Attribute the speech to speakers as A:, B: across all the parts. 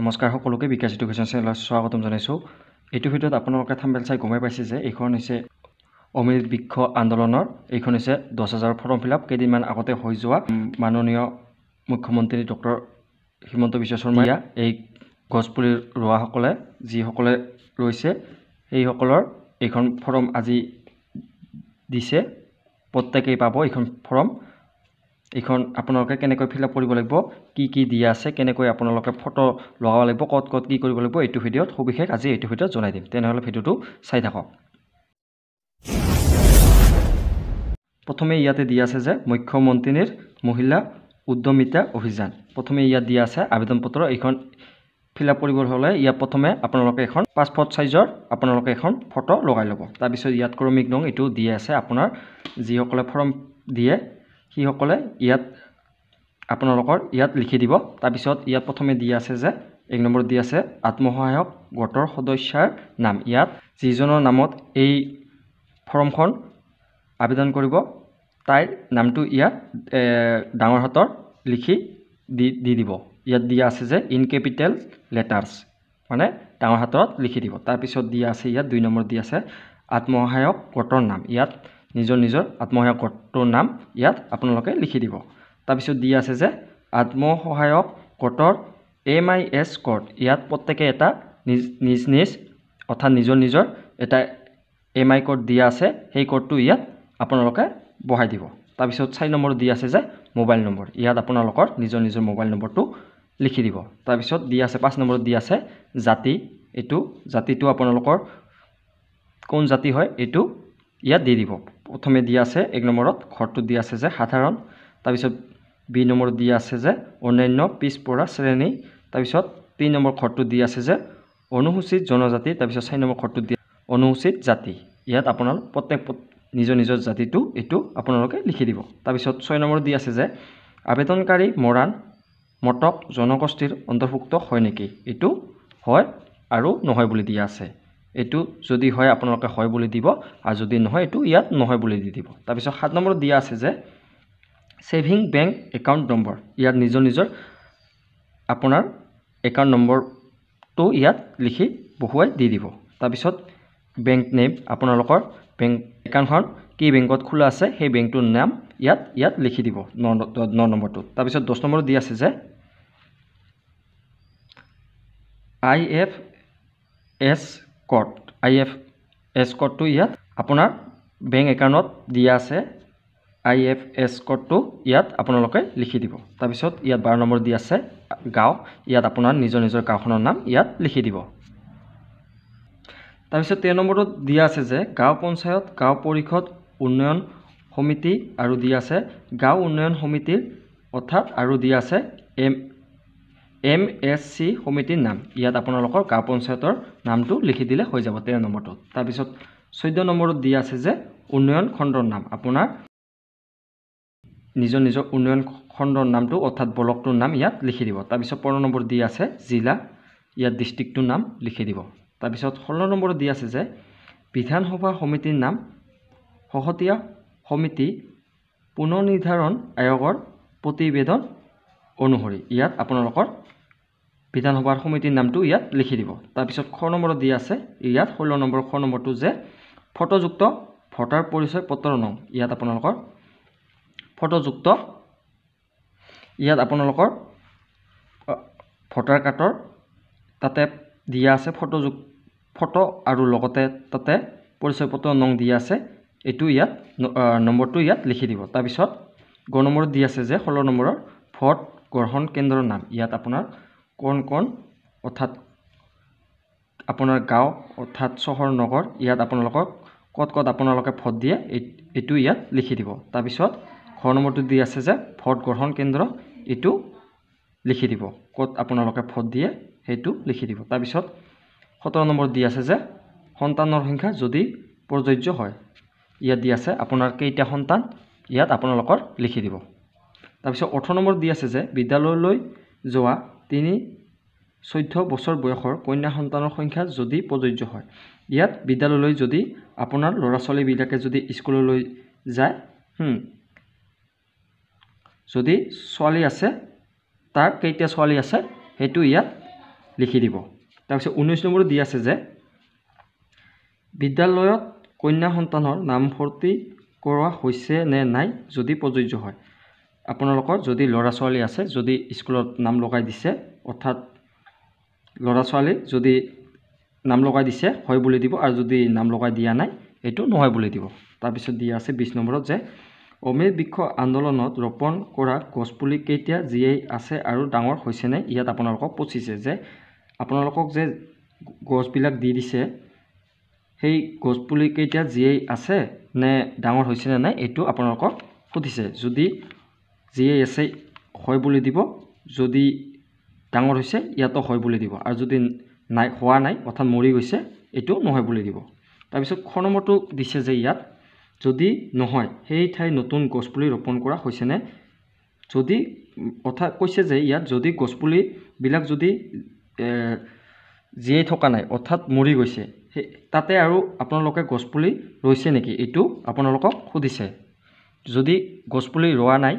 A: নমস্কাৰ সকলোকে বিকাশ এডুকেশ্যন চেনেলত স্বাগতম জনাইছোঁ এইটো ভিডিঅ'ত আপোনালোকে থাম্বেল চাই গমেই পাইছে যে এইখন হৈছে অমৃত বৃক্ষ আন্দোলনৰ এইখন হৈছে দহ হাজাৰ ফৰ্ম ফিল আপ কেইদিনমান আগতে হৈ যোৱা মাননীয় মুখ্যমন্ত্ৰী ডক্টৰ হিমন্ত বিশ্ব শৰ্মা এই গছপুলি ৰোৱাসকলে যিসকলে ৰৈছে সেইসকলৰ এইখন ফৰ্ম আজি দিছে প্ৰত্যেকেই পাব এইখন ফৰ্ম এইখন আপোনালোকে কেনেকৈ ফিল আপ কৰিব লাগিব কি কি দিয়া আছে কেনেকৈ আপোনালোকে ফটো লগাব লাগিব ক'ত ক'ত কি কৰিব লাগিব এইটো ভিডিঅ'ত সবিশেষ আজি এইটো ভিডিঅ'ত জনাই দিম তেনেহ'লে ভিডিঅ'টো চাই থাকক প্ৰথমে ইয়াতে দিয়া আছে যে মুখ্যমন্ত্ৰীৰ মহিলা উদ্যমিতা অভিযান প্ৰথমে ইয়াত দিয়া আছে আবেদন পত্ৰ এইখন ফিল আপ কৰিবলৈ হ'লে ইয়াত প্ৰথমে আপোনালোকে এখন পাছপৰ্ট চাইজৰ আপোনালোকে এখন ফটো লগাই ল'ব তাৰপিছত ইয়াত ক্ৰমিক নং এইটো দিয়ে আছে আপোনাৰ যিসকলে ফৰ্ম দিয়ে সিসকলে ইয়াত আপোনালোকৰ ইয়াত লিখি দিব তাৰপিছত ইয়াত প্ৰথমে দি আছে যে এক নম্বৰত দি আছে আত্মসহায়ক গোটৰ সদস্যাৰ নাম ইয়াত যিজনৰ নামত এই ফৰ্মখন আবেদন কৰিব তাইৰ নামটো ইয়াত ডাঙৰ হাতৰ লিখি দি দি দিব ইয়াত দিয়া আছে যে ইন কেপিটেল লেটাৰ্ছ মানে ডাঙৰ হাতত লিখি দিব তাৰপিছত দিয়া আছে ইয়াত দুই নম্বৰত দি আছে আত্মসহায়ক গোটৰ নাম ইয়াত নিজৰ নিজৰ আত্মসহায়ক গোটটোৰ নাম ইয়াত আপোনালোকে লিখি দিব তাৰপিছত দি আছে যে আত্মসহায়ক গোটৰ এম আই এছ কোড ইয়াত প্ৰত্যেকে এটা নিজ নিজ নিজ অৰ্থাৎ নিজৰ নিজৰ এটা এম আই কোড দিয়া আছে সেই কোডটো ইয়াত আপোনালোকে বহাই দিব তাৰপিছত চাৰি নম্বৰত দি আছে যে মোবাইল নম্বৰ ইয়াত আপোনালোকৰ নিজৰ নিজৰ মোবাইল নম্বৰটো লিখি দিব তাৰপিছত দি আছে পাঁচ নম্বৰত দি আছে জাতি এইটো জাতিটো আপোনালোকৰ কোন জাতি হয় এইটো ইয়াত দি দিব প্ৰথমে দিয়া আছে এক নম্বৰত ঘৰটো দিয়া আছে যে সাধাৰণ তাৰপিছত বি নম্বৰত দিয়া আছে যে অন্যান্য পিছপৰা শ্ৰেণী তাৰপিছত তিনি নম্বৰ ঘৰটো দিয়া আছে যে অনুসূচিত জনজাতি তাৰপিছত চাৰি নম্বৰ ঘৰটো দিয়া অনুসূচিত জাতি ইয়াত আপোনাৰ প্ৰত্যেক নিজৰ নিজৰ জাতিটো এইটো আপোনালোকে লিখি দিব তাৰপিছত ছয় নম্বৰত দিয়া আছে যে আবেদনকাৰী মৰাণ মটক জনগোষ্ঠীৰ অন্তৰ্ভুক্ত হয় নেকি এইটো হয় আৰু নহয় বুলি দিয়া আছে এইটো যদি হয় আপোনালোকে হয় বুলি দিব আৰু যদি নহয় এইটো ইয়াত নহয় বুলি দি দিব তাৰপিছত সাত নম্বৰত দিয়া আছে যে ছেভিং বেংক একাউণ্ট নম্বৰ ইয়াত নিজৰ নিজৰ আপোনাৰ একাউণ্ট নম্বৰটো ইয়াত লিখি বহুৱাই দি দিব তাৰপিছত বেংক নেম আপোনালোকৰ বেংক একাউণ্টখন কি বেংকত খোলা আছে সেই বেংকটোৰ নাম ইয়াত ইয়াত লিখি দিব ন নম্বৰটো তাৰপিছত দহ নম্বৰত দি আছে যে I F S code I F S কডটো ইয়াত আপোনাৰ বেংক একাউণ্টত দিয়া আছে আই এফ এছ কডটো ইয়াত আপোনালোকে লিখি দিব তাৰপিছত ইয়াত বাৰ নম্বৰ দি আছে গাঁও ইয়াত আপোনাৰ নিজৰ নিজৰ গাঁওখনৰ নাম ইয়াত লিখি দিব তাৰপিছত তেৰ নম্বৰত দিয়া আছে যে গাঁও পঞ্চায়ত গাঁও পৰিষদ উন্নয়ন সমিতি আৰু দিয়া আছে গাঁও উন্নয়ন সমিতিৰ অৰ্থাৎ আৰু দিয়া আছে এম এম এছ চি সমিতিৰ নাম ইয়াত আপোনালোকৰ গাঁও পঞ্চায়তৰ নামটো লিখি দিলে হৈ যাব তেৰ নম্বৰটোত তাৰপিছত চৈধ্য নম্বৰত দি আছে যে উন্নয়ন খণ্ডৰ নাম আপোনাৰ নিজৰ নিজৰ উন্নয়ন খণ্ডৰ নামটো অৰ্থাৎ ব্লকটোৰ নাম ইয়াত লিখি দিব তাৰপিছত পোন্ধৰ নম্বৰত দি আছে জিলা ইয়াত ডিষ্ট্ৰিক্টটোৰ নাম লিখি দিব তাৰপিছত ষোল্ল নম্বৰত দি আছে যে বিধানসভা সমিতিৰ নাম শহতীয়া সমিতি পুনৰ নিৰ্ধাৰণ আয়োগৰ প্ৰতিবেদন অনুসৰি ইয়াত আপোনালোকৰ বিধানসভাৰ সমিতিৰ নামটো ইয়াত লিখি দিব তাৰপিছত খ নম্বৰত দিয়া আছে ইয়াত ষোল্ল নম্বৰ খ নম্বৰটো যে ফটোযুক্ত ভোটাৰ পৰিচয় পত্ৰ নং ইয়াত আপোনালোকৰ ফটোযুক্ত ইয়াত আপোনালোকৰ ভোটাৰ কাৰ্ডৰ তাতে দিয়া আছে ফটোযুক্ত ফটো আৰু লগতে তাতে পৰিচয় পত্ৰ নং দিয়া আছে এইটো ইয়াত নম্বৰটো ইয়াত লিখি দিব তাৰপিছত গ নম্বৰত দিয়া আছে যে ষোল্ল নম্বৰৰ ভোট গ্ৰহণ কেন্দ্ৰৰ নাম ইয়াত আপোনাৰ কণ কণ অৰ্থাৎ আপোনাৰ গাঁও অৰ্থাৎ চহৰ নগৰ ইয়াত আপোনালোকক ক'ত ক'ত আপোনালোকে ভোট দিয়ে এইটো ইয়াত লিখি দিব তাৰপিছত ঘৰ নম্বৰটো দি আছে যে ভোট গ্ৰহণ কেন্দ্ৰ এইটো লিখি দিব ক'ত আপোনালোকে ভোট দিয়ে সেইটো লিখি দিব তাৰপিছত সোতৰ নম্বৰ দি আছে যে সন্তানৰ সংখ্যা যদি প্ৰযোজ্য হয় ইয়াত দি আছে আপোনাৰ কেইটা সন্তান ইয়াত আপোনালোকৰ লিখি দিব তাৰপিছত ওঠৰ নম্বৰ দি আছে যে বিদ্যালয়লৈ যোৱা তিনি চৈধ্য বছৰ বয়সৰ কন্যা সন্তানৰ সংখ্যা যদি প্ৰযোজ্য হয় ইয়াত বিদ্যালয়লৈ যদি আপোনাৰ ল'ৰা ছোৱালীবিলাকে যদি স্কুললৈ যায় যদি ছোৱালী আছে তাৰ কেইটা ছোৱালী আছে সেইটো ইয়াত লিখি দিব তাৰপিছত ঊনৈছ নম্বৰত দি আছে যে বিদ্যালয়ত কন্যা সন্তানৰ নামভৰ্তি কৰোৱা হৈছে নে নাই যদি প্ৰযোজ্য হয় আপোনালোকৰ যদি ল'ৰা ছোৱালী আছে যদি স্কুলত নাম লগাই দিছে অৰ্থাৎ ল'ৰা ছোৱালী যদি নাম লগাই দিছে হয় বুলি দিব আৰু যদি নাম লগাই দিয়া নাই এইটো নহয় বুলি দিব তাৰপিছত দিয়া আছে বিছ নম্বৰত যে অমিত বৃক্ষ আন্দোলনত ৰোপণ কৰা গছপুলি কেইটা যিয়েই আছে আৰু ডাঙৰ হৈছে হৈছেনে ইয়াত আপোনালোকক পচিছে যে আপোনালোকক যে গছবিলাক দি দিছে সেই গছপুলি কেইটা যিয়েই আছে নে ডাঙৰ হৈছে নে নাই এইটো আপোনালোকক সুধিছে যদি যি আছে হয় বুলি দিব যদি ডাঙৰ হৈছে ইয়াতো হয় বুলি দিব আৰু যদি নাই হোৱা নাই অৰ্থাৎ মৰি গৈছে এইটো নহয় বুলি দিব তাৰপিছত খ নম্বৰটো দিছে যে ইয়াত যদি নহয় সেই ঠাই নতুন গছপুলি ৰোপণ কৰা হৈছেনে যদি অৰ্থাৎ কৈছে যে ইয়াত যদি গছপুলিবিলাক যদি জীয়াই থকা নাই অৰ্থাৎ মৰি গৈছে সেই তাতে আৰু আপোনালোকে গছপুলি ৰৈছে নেকি এইটো আপোনালোকক সুধিছে যদি গছপুলি ৰোৱা নাই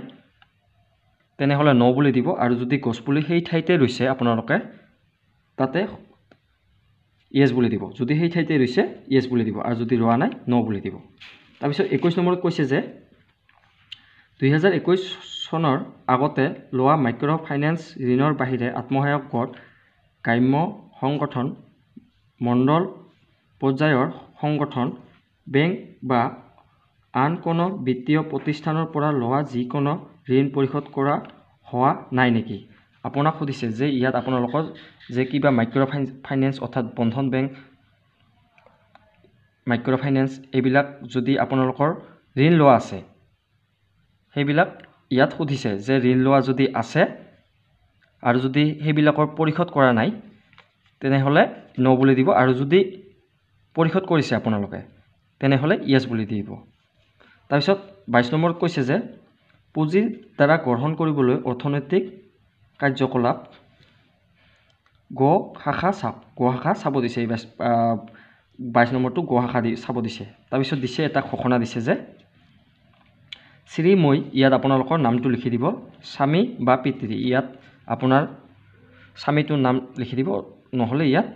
A: তেনেহ'লে ন বুলি দিব আৰু যদি গছপুলি সেই ঠাইতে ৰুইছে আপোনালোকে তাতে ইয়েছ বুলি দিব যদি সেই ঠাইতে ৰুইছে ইয়েছ বুলি দিব আৰু যদি ৰোৱা নাই ন বুলি দিব তাৰপিছত একৈছ নম্বৰত কৈছে যে দুহেজাৰ একৈছ চনৰ আগতে লোৱা মাইক্ৰ' ফাইনেন্স ঋণৰ বাহিৰে আত্মসহায়ক গোট গ্ৰাম্য সংগঠন মণ্ডল পৰ্যায়ৰ সংগঠন বেংক বা আন কোনো বিত্তীয় প্ৰতিষ্ঠানৰ পৰা লোৱা যিকোনো ঋণ পৰিশোধ কৰা হোৱা নাই নেকি আপোনাক সুধিছে যে ইয়াত আপোনালোকৰ যে কিবা মাইক্ৰ' ফাইনেন্স অৰ্থাৎ বন্ধন বেংক মাইক্ৰ' ফাইনেন্স এইবিলাক যদি আপোনালোকৰ ঋণ লোৱা আছে সেইবিলাক ইয়াত সুধিছে যে ঋণ লোৱা যদি আছে আৰু যদি সেইবিলাকৰ পৰিশোধ কৰা নাই তেনেহ'লে ন বুলি দিব আৰু যদি পৰিশোধ কৰিছে আপোনালোকে তেনেহ'লে য়েছ বুলি দিব তাৰপিছত বাইছ নম্বৰত কৈছে যে পুঁজিৰ দ্বাৰা গ্ৰহণ কৰিবলৈ অৰ্থনৈতিক কাৰ্যকলাপ গ শাখা চাপ গ শাখা চাব দিছে এই বাইছ নম্বৰটো গ শাখা দি চাব দিছে তাৰপিছত দিছে এটা ঘোষণা দিছে যে শ্ৰী ইয়াত আপোনালোকৰ নামটো লিখি দিব স্বামী বা পিতৃ ইয়াত আপোনাৰ স্বামীটোৰ নাম লিখি দিব নহ'লে ইয়াত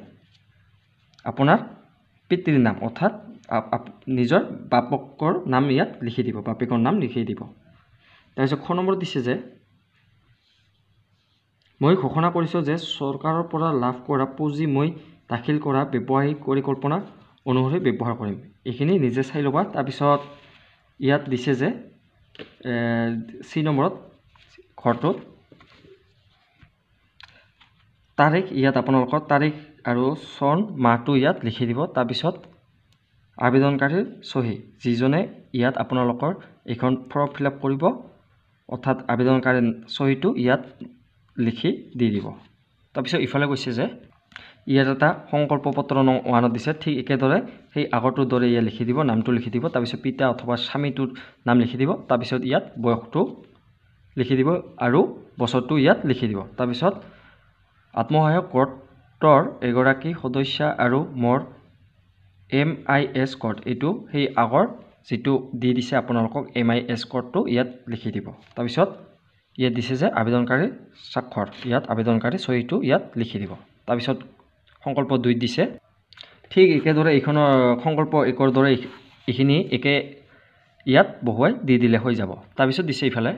A: আপোনাৰ পিতৃৰ নাম অৰ্থাৎ নিজৰ বাপকৰ নাম ইয়াত লিখি দিব বাপেকৰ নাম লিখি দিব তাৰপিছত খ নম্বৰত দিছে যে মই ঘোষণা কৰিছোঁ যে চৰকাৰৰ পৰা লাভ কৰা পুঁজি মই দাখিল কৰা ব্যৱসায়িক পৰিকল্পনা অনুসৰি ব্যৱহাৰ কৰিম এইখিনি নিজে চাই ল'বা তাৰপিছত ইয়াত দিছে যে চি নম্বৰত ঘৰটোত তাৰিখ ইয়াত আপোনালোকৰ তাৰিখ আৰু চন মাহটো ইয়াত লিখি দিব তাৰপিছত আবেদনকাৰীৰ চহী যিজনে ইয়াত আপোনালোকৰ এইখন ফৰ্ম ফিল আপ কৰিব অৰ্থাৎ আবেদনকাৰী চহীটো ইয়াত লিখি দি দিব তাৰপিছত ইফালে কৈছে যে ইয়াত এটা সংকল্প পত্ৰ নং ওৱানত দিছে ঠিক একেদৰে সেই আগৰটোৰ দৰে ইয়াত লিখি দিব নামটো লিখি দিব তাৰপিছত পিতা অথবা স্বামীটোৰ নাম লিখি দিব তাৰপিছত ইয়াত বয়সটো লিখি দিব আৰু বছৰটো ইয়াত লিখি দিব তাৰপিছত আত্মসহায়ক কৰ্টৰ এগৰাকী সদস্যা আৰু মোৰ এম আই এছ ক'ৰ্ট এইটো সেই আগৰ যিটো দি দিছে আপোনালোকক এম আই স্কোৰটো ইয়াত লিখি দিব তাৰপিছত ইয়াত দিছে যে আবেদনকাৰী স্বাক্ষৰ ইয়াত আবেদনকাৰী চহীটো ইয়াত লিখি দিব তাৰপিছত সংকল্প দুইত দিছে ঠিক একেদৰে এইখনৰ সংকল্প একৰ দৰে এইখিনি একে ইয়াত বহুৱাই দি দিলে হৈ যাব তাৰপিছত দিছে ইফালে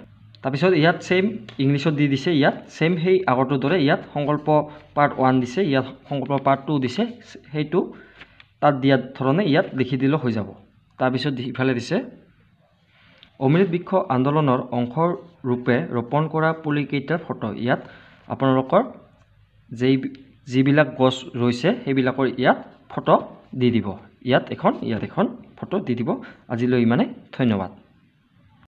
A: তাৰপিছত ইয়াত ছেইম ইংলিছত দি দিছে ইয়াত ছেইম সেই আগৰটোৰ দৰে ইয়াত সংকল্প পাৰ্ট ওৱান দিছে ইয়াত সংকল্প পাৰ্ট টু দিছে সেইটো তাত দিয়া ধৰণে ইয়াত লিখি দিলেও হৈ যাব তাৰপিছত ইফালে দিছে অমৃত বৃক্ষ আন্দোলনৰ অংশৰূপে ৰোপণ কৰা পুলিকেইটাৰ ফটো ইয়াত আপোনালোকৰ যেই যিবিলাক গছ ৰৈছে সেইবিলাকৰ ইয়াত ফটো দি দিব ইয়াত এখন ইয়াত এখন ফটো দি দিব আজিলৈ ইমানে ধন্যবাদ